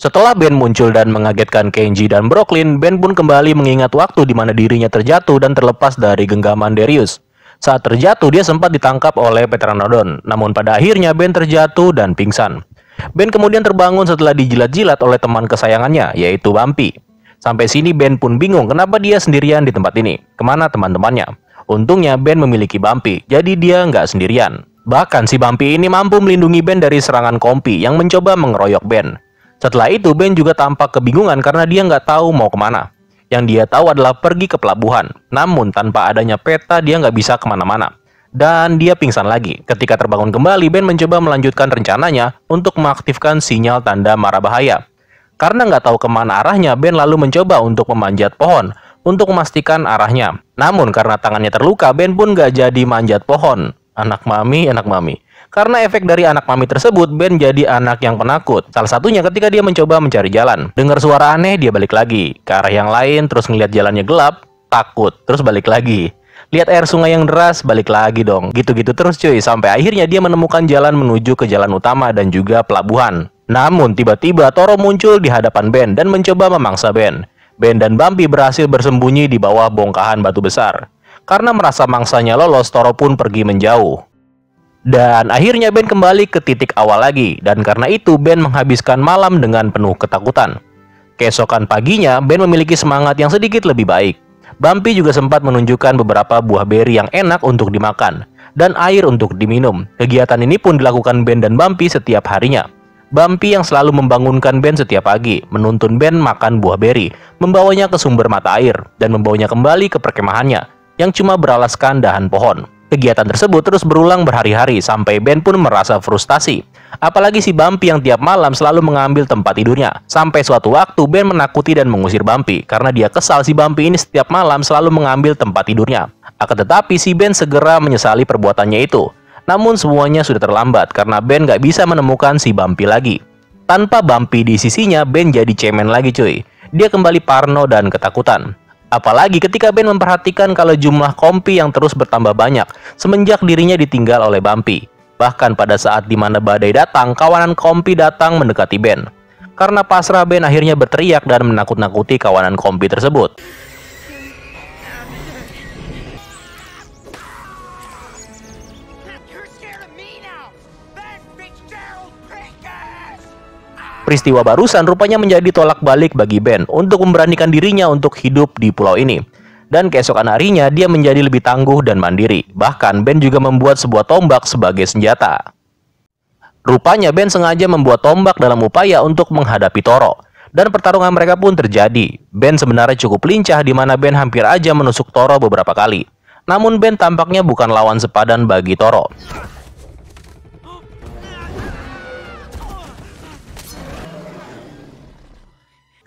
Setelah Ben muncul dan mengagetkan Kenji dan Brooklyn, Ben pun kembali mengingat waktu di mana dirinya terjatuh dan terlepas dari genggaman Darius. Saat terjatuh, dia sempat ditangkap oleh Petranodon, namun pada akhirnya Ben terjatuh dan pingsan. Ben kemudian terbangun setelah dijilat-jilat oleh teman kesayangannya, yaitu Bumpy. Sampai sini Ben pun bingung kenapa dia sendirian di tempat ini. Kemana teman-temannya? Untungnya Ben memiliki Bumpy, jadi dia nggak sendirian. Bahkan si Bumpy ini mampu melindungi Ben dari serangan Kompi yang mencoba mengeroyok Ben. Setelah itu Ben juga tampak kebingungan karena dia nggak tahu mau kemana. Yang dia tahu adalah pergi ke pelabuhan, namun tanpa adanya peta dia nggak bisa kemana-mana. Dan dia pingsan lagi. Ketika terbangun kembali, Ben mencoba melanjutkan rencananya untuk mengaktifkan sinyal tanda marah bahaya. Karena nggak tahu kemana arahnya, Ben lalu mencoba untuk memanjat pohon untuk memastikan arahnya. Namun karena tangannya terluka, Ben pun nggak jadi manjat pohon. Anak mami, anak mami. Karena efek dari anak mami tersebut, Ben jadi anak yang penakut. Salah satunya ketika dia mencoba mencari jalan. Dengar suara aneh, dia balik lagi ke arah yang lain, terus ngeliat jalannya gelap, takut, terus balik lagi. Lihat air sungai yang deras, balik lagi dong. Gitu-gitu terus cuy, sampai akhirnya dia menemukan jalan menuju ke jalan utama dan juga pelabuhan. Namun tiba-tiba Toro muncul di hadapan Ben dan mencoba memangsa Ben. Ben dan Bumpy berhasil bersembunyi di bawah bongkahan batu besar. Karena merasa mangsanya lolos, Toro pun pergi menjauh. Dan akhirnya Ben kembali ke titik awal lagi, dan karena itu Ben menghabiskan malam dengan penuh ketakutan. Keesokan paginya, Ben memiliki semangat yang sedikit lebih baik. Bumpy juga sempat menunjukkan beberapa buah beri yang enak untuk dimakan, dan air untuk diminum. Kegiatan ini pun dilakukan Ben dan Bumpy setiap harinya. Bampi yang selalu membangunkan Ben setiap pagi, menuntun Ben makan buah beri, membawanya ke sumber mata air, dan membawanya kembali ke perkemahannya, yang cuma beralaskan dahan pohon. Kegiatan tersebut terus berulang berhari-hari sampai Ben pun merasa frustasi. Apalagi si Bampi yang tiap malam selalu mengambil tempat tidurnya. Sampai suatu waktu Ben menakuti dan mengusir Bampi karena dia kesal si Bampi ini setiap malam selalu mengambil tempat tidurnya. Akan tetapi si Ben segera menyesali perbuatannya itu. Namun semuanya sudah terlambat karena Ben gak bisa menemukan si Bumpy lagi. Tanpa Bumpy di sisinya, Ben jadi cemen lagi cuy. Dia kembali parno dan ketakutan. Apalagi ketika Ben memperhatikan kalau jumlah kompi yang terus bertambah banyak semenjak dirinya ditinggal oleh Bumpy. Bahkan pada saat di mana badai datang, kawanan kompi datang mendekati Ben. Karena pasrah Ben akhirnya berteriak dan menakut-nakuti kawanan kompi tersebut. Peristiwa barusan rupanya menjadi tolak balik bagi Ben untuk memberanikan dirinya untuk hidup di pulau ini. Dan keesokan harinya dia menjadi lebih tangguh dan mandiri. Bahkan Ben juga membuat sebuah tombak sebagai senjata. Rupanya Ben sengaja membuat tombak dalam upaya untuk menghadapi Toro. Dan pertarungan mereka pun terjadi. Ben sebenarnya cukup lincah di mana Ben hampir aja menusuk Toro beberapa kali. Namun Ben tampaknya bukan lawan sepadan bagi Toro.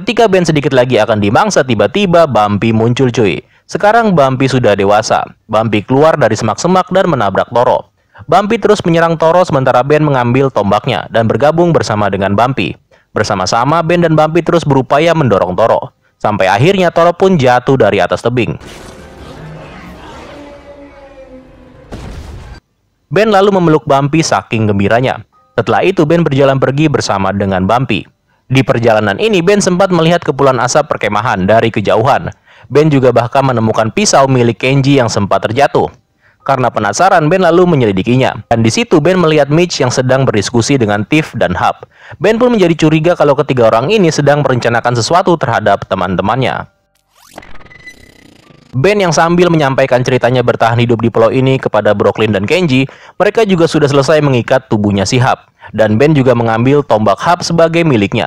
Ketika Ben sedikit lagi akan dimangsa, tiba-tiba Bampi muncul cuy. Sekarang Bampi sudah dewasa. Bampi keluar dari semak-semak dan menabrak Toro. Bampi terus menyerang Toro sementara Ben mengambil tombaknya dan bergabung bersama dengan Bampi. Bersama-sama, Ben dan Bampi terus berupaya mendorong Toro. Sampai akhirnya Toro pun jatuh dari atas tebing. Ben lalu memeluk Bampi saking gembiranya. Setelah itu Ben berjalan pergi bersama dengan Bampi. Di perjalanan ini, Ben sempat melihat kepulan asap perkemahan dari kejauhan. Ben juga bahkan menemukan pisau milik Kenji yang sempat terjatuh. Karena penasaran, Ben lalu menyelidikinya. Dan di situ Ben melihat Mitch yang sedang berdiskusi dengan Tiff dan Hub. Ben pun menjadi curiga kalau ketiga orang ini sedang merencanakan sesuatu terhadap teman-temannya. Ben yang sambil menyampaikan ceritanya bertahan hidup di pulau ini kepada Brooklyn dan Kenji, mereka juga sudah selesai mengikat tubuhnya si Hub. Dan Ben juga mengambil tombak Hub sebagai miliknya.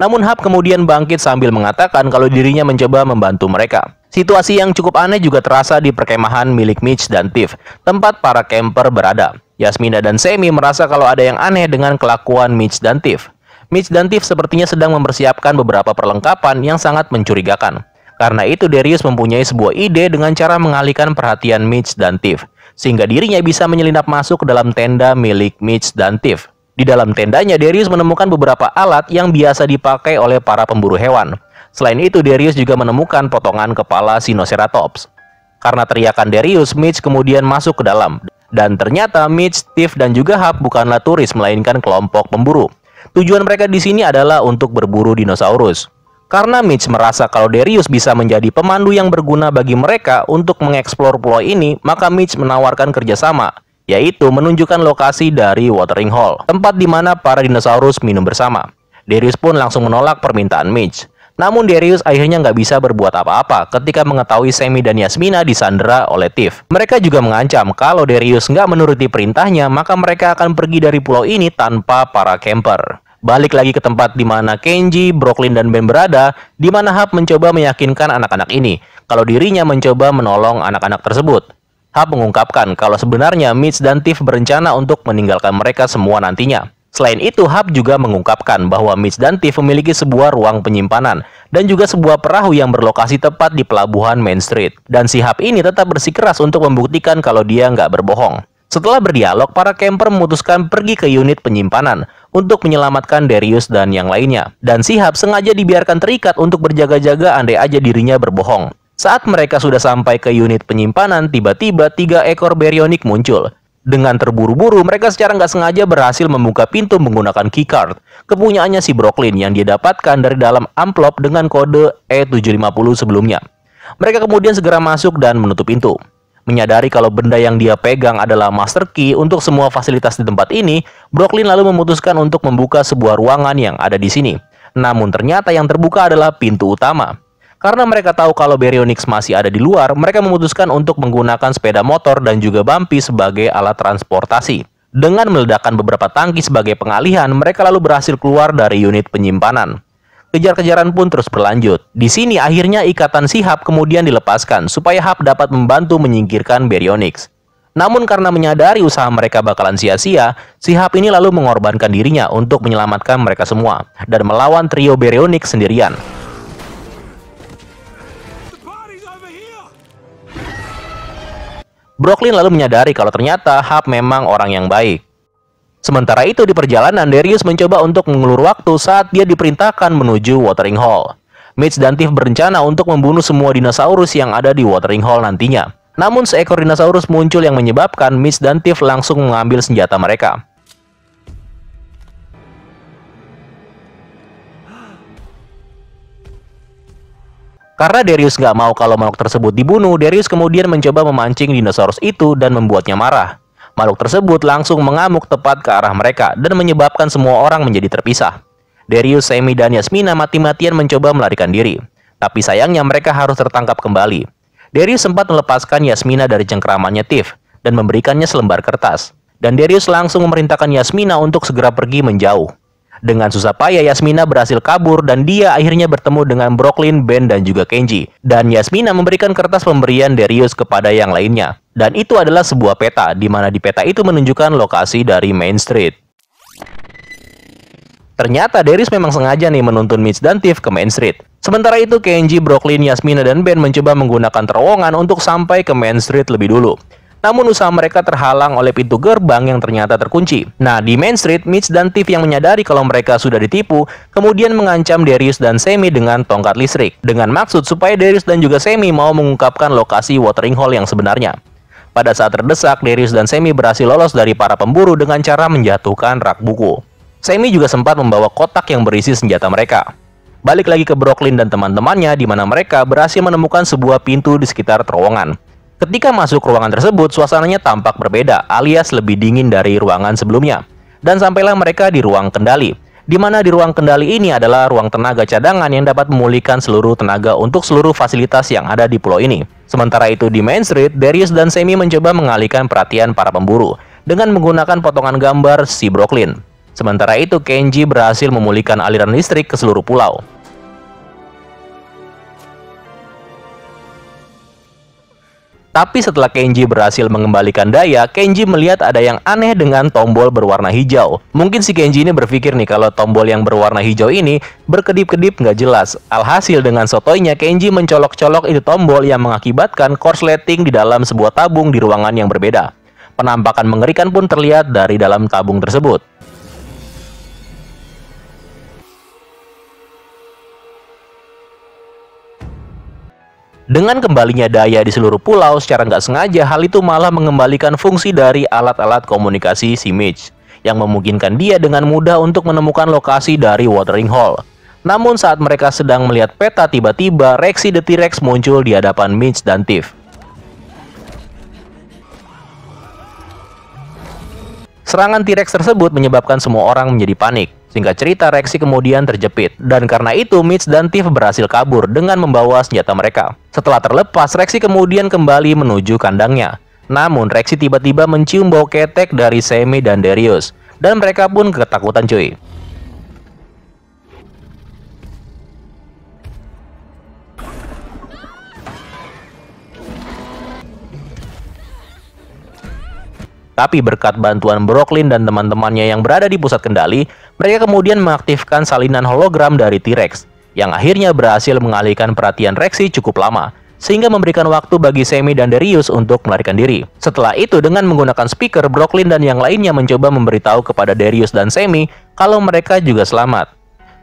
Namun Hab kemudian bangkit sambil mengatakan kalau dirinya mencoba membantu mereka. Situasi yang cukup aneh juga terasa di perkemahan milik Mitch dan Tiff, tempat para camper berada. Yasmina dan Semi merasa kalau ada yang aneh dengan kelakuan Mitch dan Tiff. Mitch dan Tiff sepertinya sedang mempersiapkan beberapa perlengkapan yang sangat mencurigakan. Karena itu Darius mempunyai sebuah ide dengan cara mengalihkan perhatian Mitch dan Tiff, sehingga dirinya bisa menyelinap masuk ke dalam tenda milik Mitch dan Tiff. Di dalam tendanya, Darius menemukan beberapa alat yang biasa dipakai oleh para pemburu hewan. Selain itu, Darius juga menemukan potongan kepala Sinoceratops. Karena teriakan Darius, Mitch kemudian masuk ke dalam. Dan ternyata Mitch, Steve, dan juga Hub bukanlah turis, melainkan kelompok pemburu. Tujuan mereka di sini adalah untuk berburu dinosaurus. Karena Mitch merasa kalau Darius bisa menjadi pemandu yang berguna bagi mereka untuk mengeksplor pulau ini, maka Mitch menawarkan kerjasama yaitu menunjukkan lokasi dari watering hole, tempat di mana para dinosaurus minum bersama. Darius pun langsung menolak permintaan Mitch. Namun Darius akhirnya nggak bisa berbuat apa-apa ketika mengetahui Semi dan Yasmina disandera oleh Tiff. Mereka juga mengancam kalau Darius nggak menuruti perintahnya, maka mereka akan pergi dari pulau ini tanpa para camper. Balik lagi ke tempat di mana Kenji, Brooklyn, dan Ben berada, di mana hap mencoba meyakinkan anak-anak ini kalau dirinya mencoba menolong anak-anak tersebut. Hub mengungkapkan kalau sebenarnya Mitch dan Tiff berencana untuk meninggalkan mereka semua nantinya. Selain itu, Hub juga mengungkapkan bahwa Mitch dan Tiff memiliki sebuah ruang penyimpanan dan juga sebuah perahu yang berlokasi tepat di pelabuhan Main Street. Dan si Hub ini tetap bersikeras untuk membuktikan kalau dia nggak berbohong. Setelah berdialog, para camper memutuskan pergi ke unit penyimpanan untuk menyelamatkan Darius dan yang lainnya. Dan si Hub sengaja dibiarkan terikat untuk berjaga-jaga andai aja dirinya berbohong. Saat mereka sudah sampai ke unit penyimpanan, tiba-tiba tiga ekor Baryonic muncul. Dengan terburu-buru, mereka secara nggak sengaja berhasil membuka pintu menggunakan keycard, kepunyaannya si Brooklyn yang dia dapatkan dari dalam amplop dengan kode E750 sebelumnya. Mereka kemudian segera masuk dan menutup pintu. Menyadari kalau benda yang dia pegang adalah master key untuk semua fasilitas di tempat ini, Brooklyn lalu memutuskan untuk membuka sebuah ruangan yang ada di sini. Namun ternyata yang terbuka adalah pintu utama. Karena mereka tahu kalau Baryonyx masih ada di luar, mereka memutuskan untuk menggunakan sepeda motor dan juga bumpy sebagai alat transportasi. Dengan meledakkan beberapa tangki sebagai pengalihan, mereka lalu berhasil keluar dari unit penyimpanan. Kejar-kejaran pun terus berlanjut. Di sini akhirnya ikatan si Hub kemudian dilepaskan supaya Hub dapat membantu menyingkirkan Baryonyx. Namun karena menyadari usaha mereka bakalan sia-sia, si Hub ini lalu mengorbankan dirinya untuk menyelamatkan mereka semua dan melawan trio Baryonyx sendirian. Brooklyn lalu menyadari kalau ternyata Hub memang orang yang baik. Sementara itu di perjalanan, Darius mencoba untuk mengulur waktu saat dia diperintahkan menuju Watering Hall. Mitch dan Tiff berencana untuk membunuh semua dinosaurus yang ada di Watering Hall nantinya. Namun seekor dinosaurus muncul yang menyebabkan Mitch dan Tiff langsung mengambil senjata mereka. Karena Darius gak mau kalau makhluk tersebut dibunuh, Darius kemudian mencoba memancing dinosaurus itu dan membuatnya marah. Makhluk tersebut langsung mengamuk tepat ke arah mereka dan menyebabkan semua orang menjadi terpisah. Darius, Semi, dan Yasmina mati-matian mencoba melarikan diri. Tapi sayangnya mereka harus tertangkap kembali. Darius sempat melepaskan Yasmina dari cengkeramannya Tiff dan memberikannya selembar kertas. Dan Darius langsung memerintahkan Yasmina untuk segera pergi menjauh. Dengan susah payah Yasmina berhasil kabur dan dia akhirnya bertemu dengan Brooklyn, Ben dan juga Kenji. Dan Yasmina memberikan kertas pemberian Darius kepada yang lainnya. Dan itu adalah sebuah peta di mana di peta itu menunjukkan lokasi dari Main Street. Ternyata Darius memang sengaja nih menuntun Mitch dan Tiff ke Main Street. Sementara itu Kenji, Brooklyn, Yasmina, dan Ben mencoba menggunakan terowongan untuk sampai ke Main Street lebih dulu. Namun usaha mereka terhalang oleh pintu gerbang yang ternyata terkunci. Nah, di Main Street, Mitch dan Tiff yang menyadari kalau mereka sudah ditipu, kemudian mengancam Darius dan Semi dengan tongkat listrik. Dengan maksud supaya Darius dan juga Semi mau mengungkapkan lokasi watering hole yang sebenarnya. Pada saat terdesak, Darius dan Semi berhasil lolos dari para pemburu dengan cara menjatuhkan rak buku. Semi juga sempat membawa kotak yang berisi senjata mereka. Balik lagi ke Brooklyn dan teman-temannya di mana mereka berhasil menemukan sebuah pintu di sekitar terowongan. Ketika masuk ruangan tersebut, suasananya tampak berbeda alias lebih dingin dari ruangan sebelumnya. Dan sampailah mereka di ruang kendali, di mana di ruang kendali ini adalah ruang tenaga cadangan yang dapat memulihkan seluruh tenaga untuk seluruh fasilitas yang ada di pulau ini. Sementara itu di Main Street, Darius dan Semi mencoba mengalihkan perhatian para pemburu dengan menggunakan potongan gambar si Brooklyn. Sementara itu, Kenji berhasil memulihkan aliran listrik ke seluruh pulau. Tapi setelah Kenji berhasil mengembalikan daya, Kenji melihat ada yang aneh dengan tombol berwarna hijau. Mungkin si Kenji ini berpikir nih kalau tombol yang berwarna hijau ini berkedip-kedip nggak jelas. Alhasil dengan sotoinya Kenji mencolok-colok itu tombol yang mengakibatkan korsleting di dalam sebuah tabung di ruangan yang berbeda. Penampakan mengerikan pun terlihat dari dalam tabung tersebut. Dengan kembalinya daya di seluruh pulau secara nggak sengaja, hal itu malah mengembalikan fungsi dari alat-alat komunikasi Mitch yang memungkinkan dia dengan mudah untuk menemukan lokasi dari Watering Hole. Namun saat mereka sedang melihat peta tiba-tiba Rexy the T-Rex muncul di hadapan Mitch dan Tiff. Serangan T-Rex tersebut menyebabkan semua orang menjadi panik sehingga cerita, Rexy kemudian terjepit, dan karena itu Mitch dan Tiff berhasil kabur dengan membawa senjata mereka. Setelah terlepas, Rexy kemudian kembali menuju kandangnya. Namun, Rexy tiba-tiba mencium bau ketek dari Semi dan Darius, dan mereka pun ketakutan cuy. Tapi berkat bantuan Brooklyn dan teman-temannya yang berada di pusat kendali, mereka kemudian mengaktifkan salinan hologram dari T-Rex, yang akhirnya berhasil mengalihkan perhatian Rexy cukup lama, sehingga memberikan waktu bagi Semi dan Darius untuk melarikan diri. Setelah itu, dengan menggunakan speaker, Brooklyn dan yang lainnya mencoba memberitahu kepada Darius dan Semi kalau mereka juga selamat.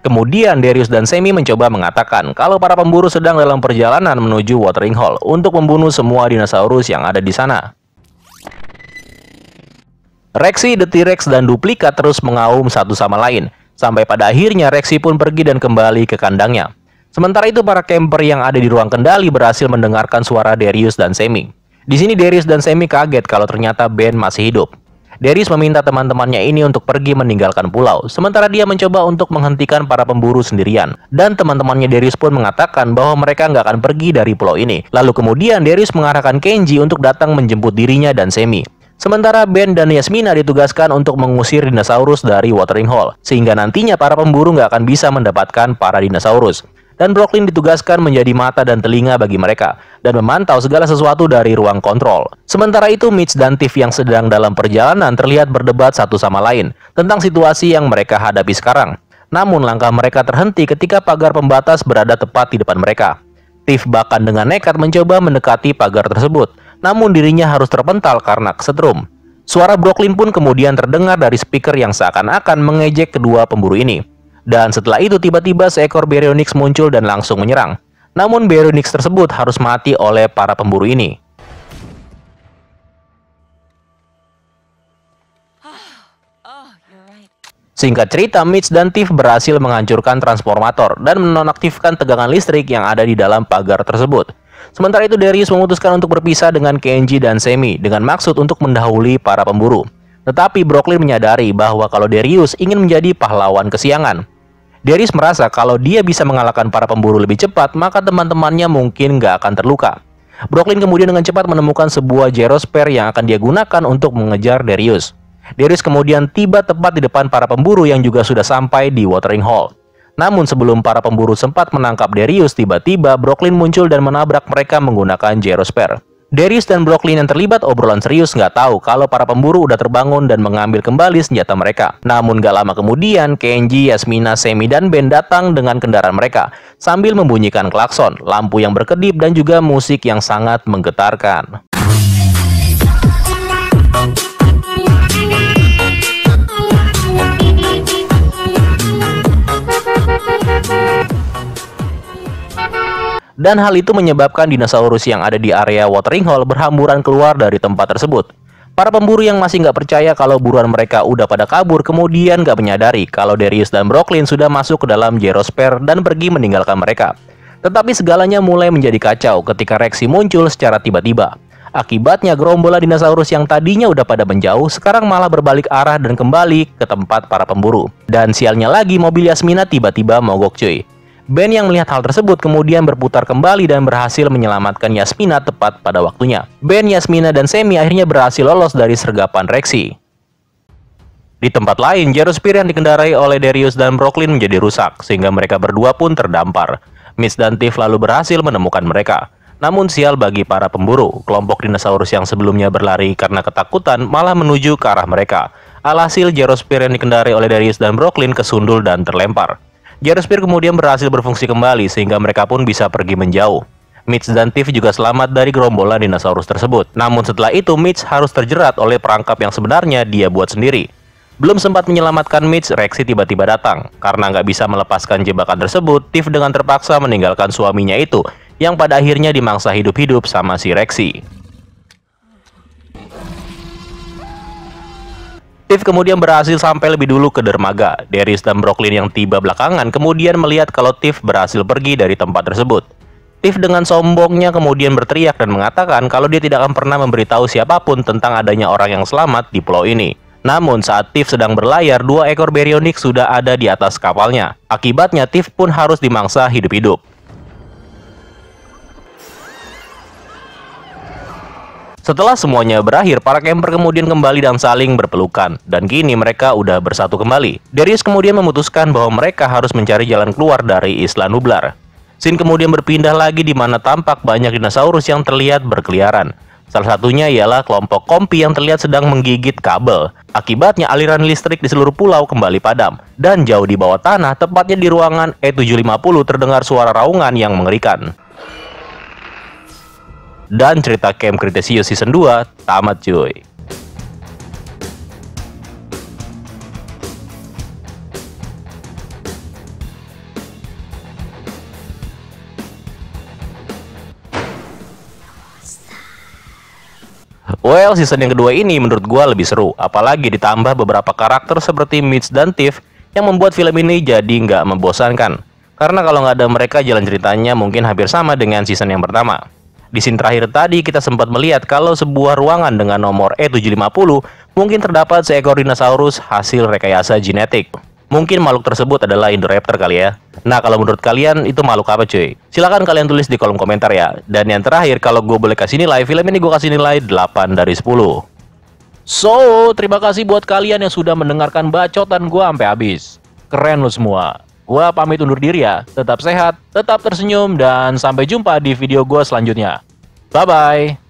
Kemudian Darius dan Semi mencoba mengatakan kalau para pemburu sedang dalam perjalanan menuju Watering Hole untuk membunuh semua dinosaurus yang ada di sana. Reksi, The T-Rex, dan Duplika terus mengaum satu sama lain, sampai pada akhirnya Rexy pun pergi dan kembali ke kandangnya. Sementara itu para camper yang ada di ruang kendali berhasil mendengarkan suara Darius dan Semi. Di sini Darius dan Semi kaget kalau ternyata Ben masih hidup. Darius meminta teman-temannya ini untuk pergi meninggalkan pulau, sementara dia mencoba untuk menghentikan para pemburu sendirian. Dan teman-temannya Darius pun mengatakan bahwa mereka nggak akan pergi dari pulau ini. Lalu kemudian Darius mengarahkan Kenji untuk datang menjemput dirinya dan Semi. Sementara Ben dan Yasmina ditugaskan untuk mengusir dinosaurus dari watering hole, sehingga nantinya para pemburu nggak akan bisa mendapatkan para dinosaurus. Dan Brooklyn ditugaskan menjadi mata dan telinga bagi mereka, dan memantau segala sesuatu dari ruang kontrol. Sementara itu, Mitch dan Tiff yang sedang dalam perjalanan terlihat berdebat satu sama lain tentang situasi yang mereka hadapi sekarang. Namun langkah mereka terhenti ketika pagar pembatas berada tepat di depan mereka. Tiff bahkan dengan nekat mencoba mendekati pagar tersebut, namun dirinya harus terpental karena kesetrum. Suara Brooklyn pun kemudian terdengar dari speaker yang seakan-akan mengejek kedua pemburu ini. Dan setelah itu tiba-tiba seekor Baryonyx muncul dan langsung menyerang. Namun Baryonyx tersebut harus mati oleh para pemburu ini. Singkat cerita, Mitch dan Tiff berhasil menghancurkan transformator dan menonaktifkan tegangan listrik yang ada di dalam pagar tersebut. Sementara itu Darius memutuskan untuk berpisah dengan Kenji dan Semi dengan maksud untuk mendahului para pemburu. Tetapi Brooklyn menyadari bahwa kalau Darius ingin menjadi pahlawan kesiangan. Darius merasa kalau dia bisa mengalahkan para pemburu lebih cepat, maka teman-temannya mungkin nggak akan terluka. Brooklyn kemudian dengan cepat menemukan sebuah Jerosper yang akan dia gunakan untuk mengejar Darius. Darius kemudian tiba tepat di depan para pemburu yang juga sudah sampai di Watering Hole. Namun sebelum para pemburu sempat menangkap Darius, tiba-tiba Brooklyn muncul dan menabrak mereka menggunakan gyrosper. Darius dan Brooklyn yang terlibat obrolan serius nggak tahu kalau para pemburu udah terbangun dan mengambil kembali senjata mereka. Namun gak lama kemudian, Kenji, Yasmina, Semi, dan Ben datang dengan kendaraan mereka sambil membunyikan klakson, lampu yang berkedip, dan juga musik yang sangat menggetarkan. dan hal itu menyebabkan dinosaurus yang ada di area watering hole berhamburan keluar dari tempat tersebut. Para pemburu yang masih nggak percaya kalau buruan mereka udah pada kabur kemudian nggak menyadari kalau Darius dan Brooklyn sudah masuk ke dalam Jerosper dan pergi meninggalkan mereka. Tetapi segalanya mulai menjadi kacau ketika reaksi muncul secara tiba-tiba. Akibatnya gerombola dinosaurus yang tadinya udah pada menjauh sekarang malah berbalik arah dan kembali ke tempat para pemburu. Dan sialnya lagi mobil Yasmina tiba-tiba mogok cuy. Ben yang melihat hal tersebut kemudian berputar kembali dan berhasil menyelamatkan Yasmina tepat pada waktunya. Ben, Yasmina dan Semi akhirnya berhasil lolos dari sergapan Rexy. Di tempat lain, Jerospir yang dikendarai oleh Darius dan Brooklyn menjadi rusak, sehingga mereka berdua pun terdampar. Miss dan Tiff lalu berhasil menemukan mereka. Namun sial bagi para pemburu, kelompok dinosaurus yang sebelumnya berlari karena ketakutan malah menuju ke arah mereka. Alhasil, Jerospir yang dikendarai oleh Darius dan Brooklyn kesundul dan terlempar. Gyrosphere kemudian berhasil berfungsi kembali sehingga mereka pun bisa pergi menjauh. Mitch dan Tiff juga selamat dari gerombolan dinosaurus tersebut. Namun setelah itu Mitch harus terjerat oleh perangkap yang sebenarnya dia buat sendiri. Belum sempat menyelamatkan Mitch, Rexy tiba-tiba datang. Karena nggak bisa melepaskan jebakan tersebut, Tiff dengan terpaksa meninggalkan suaminya itu, yang pada akhirnya dimangsa hidup-hidup sama si Rexy. Steve kemudian berhasil sampai lebih dulu ke dermaga. Darius dan Brooklyn yang tiba belakangan kemudian melihat kalau Tiff berhasil pergi dari tempat tersebut. Tiff dengan sombongnya kemudian berteriak dan mengatakan kalau dia tidak akan pernah memberitahu siapapun tentang adanya orang yang selamat di pulau ini. Namun saat Tiff sedang berlayar, dua ekor Baryonyx sudah ada di atas kapalnya. Akibatnya Tiff pun harus dimangsa hidup-hidup. Setelah semuanya berakhir, para camper kemudian kembali dan saling berpelukan. Dan kini mereka udah bersatu kembali. Darius kemudian memutuskan bahwa mereka harus mencari jalan keluar dari Isla Nublar. Sin kemudian berpindah lagi di mana tampak banyak dinosaurus yang terlihat berkeliaran. Salah satunya ialah kelompok kompi yang terlihat sedang menggigit kabel. Akibatnya aliran listrik di seluruh pulau kembali padam. Dan jauh di bawah tanah, tepatnya di ruangan E750 terdengar suara raungan yang mengerikan dan cerita Camp Cretaceous Season 2 tamat cuy. Well, season yang kedua ini menurut gue lebih seru, apalagi ditambah beberapa karakter seperti Mitch dan Tiff yang membuat film ini jadi nggak membosankan. Karena kalau nggak ada mereka, jalan ceritanya mungkin hampir sama dengan season yang pertama. Di scene terakhir tadi kita sempat melihat kalau sebuah ruangan dengan nomor E750 mungkin terdapat seekor dinosaurus hasil rekayasa genetik. Mungkin makhluk tersebut adalah Indoraptor kali ya. Nah, kalau menurut kalian itu makhluk apa cuy? Silahkan kalian tulis di kolom komentar ya. Dan yang terakhir, kalau gue boleh kasih nilai, film ini gue kasih nilai 8 dari 10. So, terima kasih buat kalian yang sudah mendengarkan bacotan gue sampai habis. Keren lo semua. Gua pamit undur diri ya. Tetap sehat, tetap tersenyum, dan sampai jumpa di video gua selanjutnya. Bye-bye.